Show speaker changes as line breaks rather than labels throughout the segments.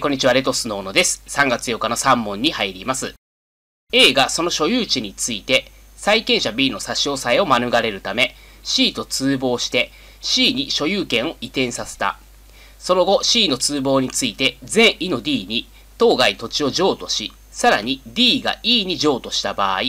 こんにちは、レトスの小野です。3月8日の3問に入ります。A がその所有地について、債権者 B の差し押さえを免れるため、C と通報して、C に所有権を移転させた。その後、C の通報について、全位の D に、当該土地を譲渡し、さらに D が E に譲渡した場合、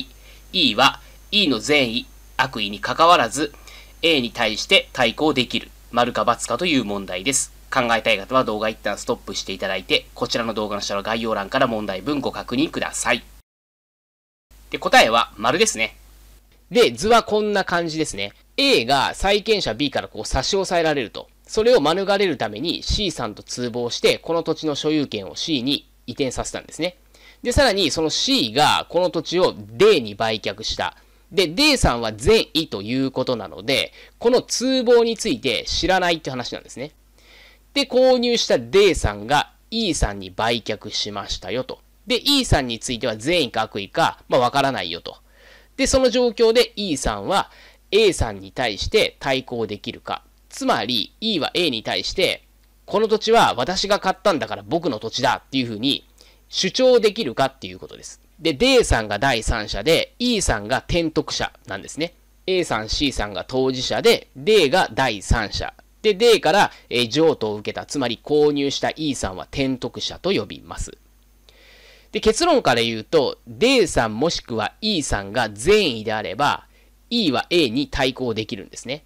E は E の善意、悪意にかかわらず A に対して対抗できる、丸か×かという問題です。考えたい方は動画一旦ストップしていただいて、こちらの動画の下の概要欄から問題文ご確認ください。で、答えは丸ですね。で、図はこんな感じですね。A が債権者 B からこう差し押さえられると。それを免れるために C さんと通報して、この土地の所有権を C に移転させたんですね。で、さらにその C がこの土地を D に売却した。で、D さんは善意ということなので、この通報について知らないって話なんですね。で、購入した D さんが E さんに売却しましたよと。で、E さんについては善意か悪意か、まあ、わからないよと。で、その状況で E さんは A さんに対して対抗できるか。つまり、E は A に対して、この土地は私が買ったんだから僕の土地だっていうふうに主張できるかっていうことです。で、D さんが第三者で、E さんが転得者なんですね。A さん、C さんが当事者で、D が第三者。で、D から、えー、譲渡を受けた、つまり購入した E さんは転得者と呼びます。で、結論から言うと、D さんもしくは E さんが善意であれば、E は A に対抗できるんですね。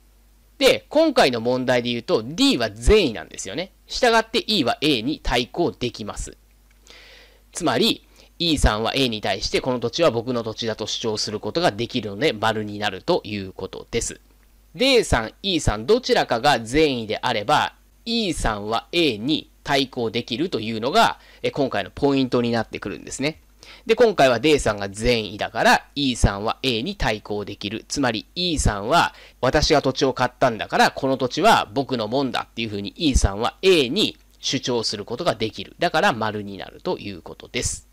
で、今回の問題で言うと、D は善意なんですよね。従って E は A に対抗できます。つまり、E さんは A に対してこの土地は僕の土地だと主張することができるので、丸になるということです。D さん、E さん、どちらかが善意であれば、E さんは A に対抗できるというのが、今回のポイントになってくるんですね。で、今回は D さんが善意だから E さんは A に対抗できる。つまり E さんは私が土地を買ったんだからこの土地は僕のもんだっていうふうに E さんは A に主張することができる。だから丸になるということです。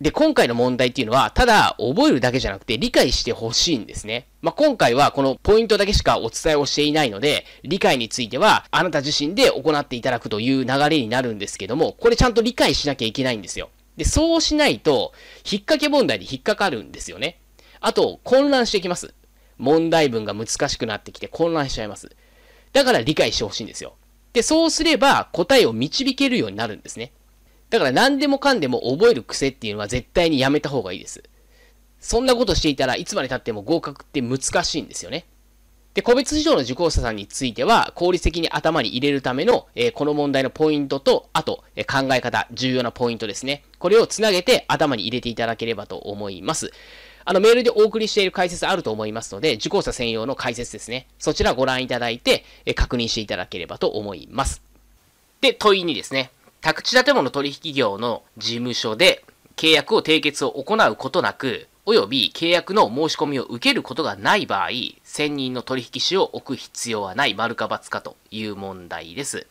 で、今回の問題っていうのは、ただ覚えるだけじゃなくて理解してほしいんですね。まあ、今回はこのポイントだけしかお伝えをしていないので、理解についてはあなた自身で行っていただくという流れになるんですけども、これちゃんと理解しなきゃいけないんですよ。で、そうしないと、引っ掛け問題に引っかかるんですよね。あと、混乱してきます。問題文が難しくなってきて混乱しちゃいます。だから理解してほしいんですよ。で、そうすれば答えを導けるようになるんですね。だから何でもかんでも覚える癖っていうのは絶対にやめた方がいいです。そんなことしていたらいつまで経っても合格って難しいんですよね。で、個別事情の受講者さんについては、効率的に頭に入れるための、えー、この問題のポイントと、あと、えー、考え方、重要なポイントですね。これをつなげて頭に入れていただければと思います。あのメールでお送りしている解説あると思いますので、受講者専用の解説ですね。そちらご覧いただいて、え確認していただければと思います。で、問いにですね、宅地建物取引業の事務所で契約を締結を行うことなく、及び契約の申し込みを受けることがない場合、専任の取引士を置く必要はない、丸か×かという問題です。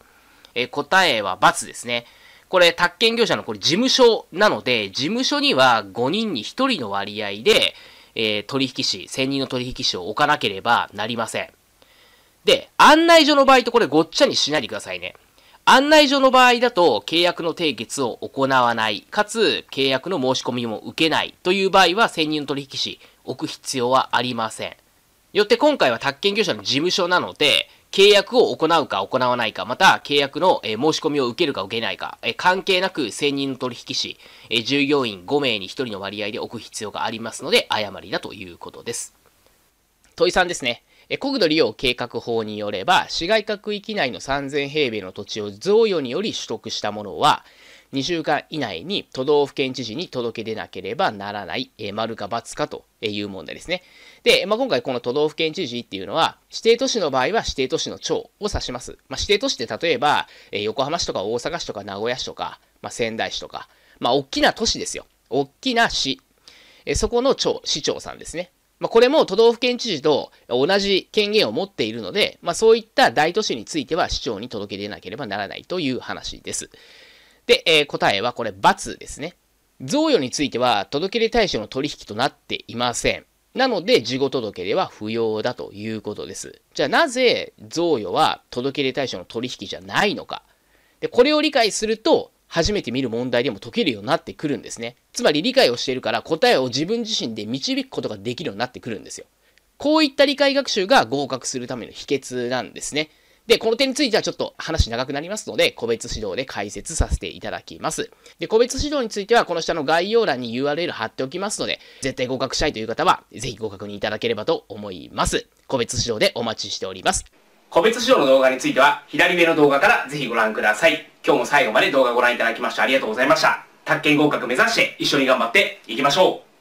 え答えは×ですね。これ、宅建業者のこれ事務所なので、事務所には5人に1人の割合で、えー、取引士、専任の取引士を置かなければなりません。で、案内所の場合とこれごっちゃにしないでくださいね。案内所の場合だと契約の締結を行わない、かつ契約の申し込みも受けないという場合は専任の取引士置く必要はありません。よって今回は宅建業者の事務所なので、契約を行うか行わないか、また契約の、え申し込みを受けるか受けないか、え関係なく専任の取引士、え従業員5名に1人の割合で置く必要がありますので、誤りだということです。問い3ですね。国土利用計画法によれば、市街区域内の3000平米の土地を贈与により取得したものは、2週間以内に都道府県知事に届け出なければならない、えー、丸か罰かという問題ですね。で、まあ、今回この都道府県知事っていうのは、指定都市の場合は指定都市の長を指します。まあ、指定都市って例えば、えー、横浜市とか大阪市とか名古屋市とか、まあ、仙台市とか、まあ、大きな都市ですよ。大きな市。えー、そこの長、市長さんですね。まあ、これも都道府県知事と同じ権限を持っているので、まあ、そういった大都市については市長に届け出なければならないという話です。で、えー、答えはこれ、×ですね。贈与については、届け出対象の取引となっていません。なので、事後届出は不要だということです。じゃあ、なぜ贈与は届け出対象の取引じゃないのか。で、これを理解すると、初めて見る問題でも解けるようになってくるんですね。つまり理解をしているから答えを自分自身で導くことができるようになってくるんですよ。こういった理解学習が合格するための秘訣なんですね。で、この点についてはちょっと話長くなりますので、個別指導で解説させていただきます。で、個別指導については、この下の概要欄に URL 貼っておきますので、絶対合格したいという方は、ぜひご確認いただければと思います。個別指導でお待ちしております。
個別指導の動画については、
左上の動画からぜひご覧ください。今日も最後まで動画ご覧いただきましてありがとうございました。宅建合格目指して一緒に頑張っていきましょう